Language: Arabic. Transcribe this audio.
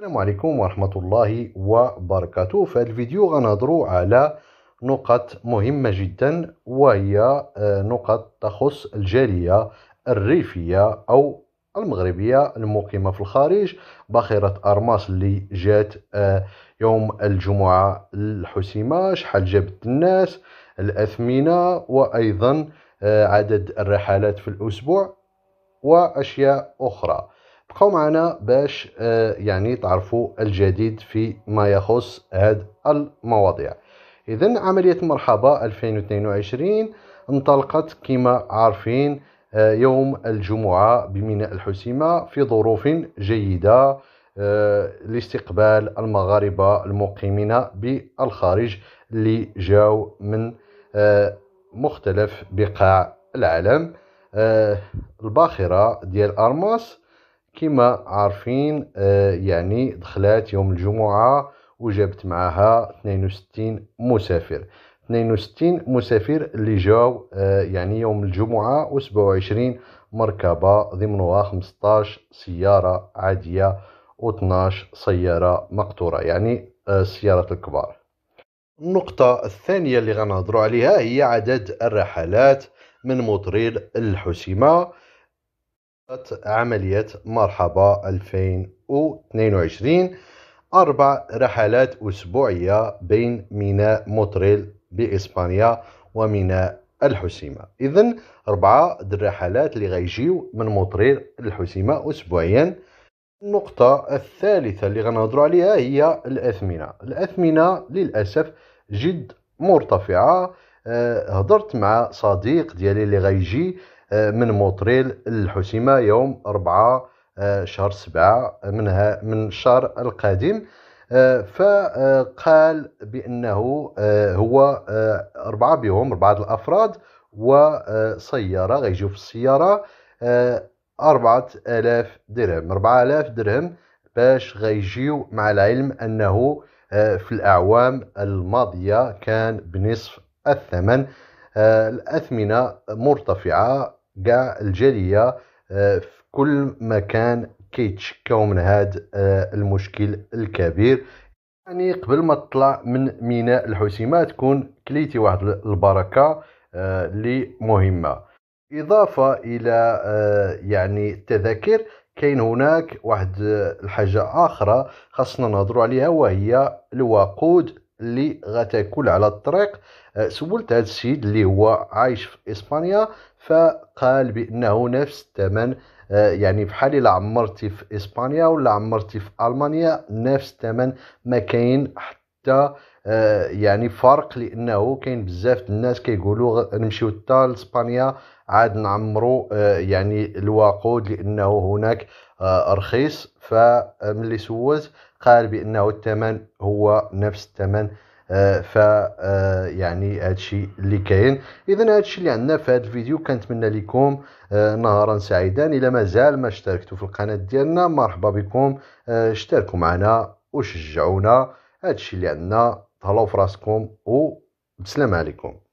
السلام عليكم ورحمة الله وبركاته في هذا الفيديو غنهضرو على نقط مهمة جدا وهي آه، نقط تخص الجالية الريفية أو المغربية المقيمة في الخارج باخرة أرماس اللي جات آه، يوم الجمعة الحسيمة شحال جابت الناس الأثمنة وأيضا آه، عدد الرحلات في الأسبوع وأشياء أخرى بقاو معنا باش آه، يعني تعرفوا الجديد في ما يخص هذه المواضيع اذا عمليه مرحبا 2022 انطلقت كما عارفين آه، يوم الجمعه بميناء الحسيمه في ظروف جيده آه، لاستقبال المغاربه المقيمين بالخارج اللي جاو من مختلف بقاع العالم الباخره ديال ارماس كما عارفين آه، يعني دخلات يوم الجمعة وجابت معها 62 مسافر 62 مسافر اللي جاو آه، يعني يوم الجمعة و27 مركبة ضمنها 15 سيارة عادية و12 سيارة مقطورة يعني آه، السيارات الكبار النقطة الثانية اللي غنهضروا عليها هي عدد الرحلات من مطريد الحسيمة عملية مرحبا 2022 أربع رحلات أسبوعية بين ميناء موتريل بإسبانيا وميناء الحسيمة إذا أربعة الرحلات اللي غيجيو من موتريل الحسيمة أسبوعيا النقطة الثالثة اللي غنهضرو عليها هي الأثمنة الأثمنة للأسف جد مرتفعة آه، هضرت مع صديق ديالي اللي غيجي من موطريل للحسيمة يوم 4 آه، شهر 7 من من الشهر القادم آه، فقال بأنه آه، هو أربعة بهم أربعة الأفراد وسيارة غيجيو في السيارة أربعة آلاف درهم أربعة آلاف درهم باش غيجيو مع العلم أنه في الأعوام الماضية كان بنصف الثمن الأثمنة مرتفعة كاع الجاليه آه، في كل مكان كيتشكاو من هذا آه، المشكل الكبير يعني قبل ما تطلع من ميناء الحسيمه تكون كليتي واحد البركه آه، اللي مهمه اضافه الى يعني التذاكر كاين هناك واحد الحاجه اخرى خاصنا نهضروا عليها وهي الوقود اللي غتاكل على الطريق آه، سولت هذا السيد اللي هو عايش في اسبانيا فقال بانه نفس الثمن آه، يعني بحال الا عمرتي في اسبانيا ولا عمرتي في المانيا نفس الثمن ما كاين حتى آه، يعني فرق لانه كاين بزاف الناس كيقولوا نمشيو حتى لاسبانيا عاد نعمرو آه، يعني الوقود لانه هناك آه، رخيص فملي آه، سوز قال بانه الثمن هو نفس الثمن ف يعني هادشي اللي كاين اذا هادشي اللي عندنا في هذا الفيديو كنتمنى لكم نهارا سعيدا الى مازال ما اشتركتوا في القناه ديالنا مرحبا بكم اشتركوا معنا وشجعونا هادشي اللي عندنا تهلاو في راسكم وبسلام عليكم